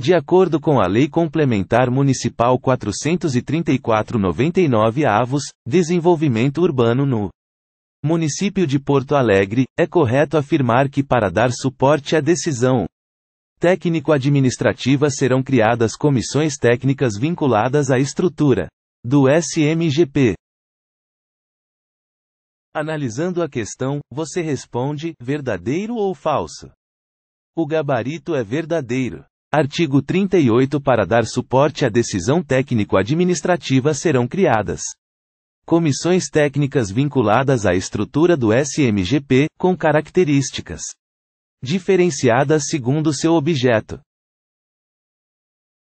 De acordo com a Lei Complementar Municipal 434-99 Avos, Desenvolvimento Urbano no Município de Porto Alegre, é correto afirmar que para dar suporte à decisão técnico-administrativa serão criadas comissões técnicas vinculadas à estrutura do SMGP. Analisando a questão, você responde verdadeiro ou falso? O gabarito é verdadeiro. Artigo 38 Para dar suporte à decisão técnico-administrativa serão criadas comissões técnicas vinculadas à estrutura do SMGP, com características diferenciadas segundo seu objeto.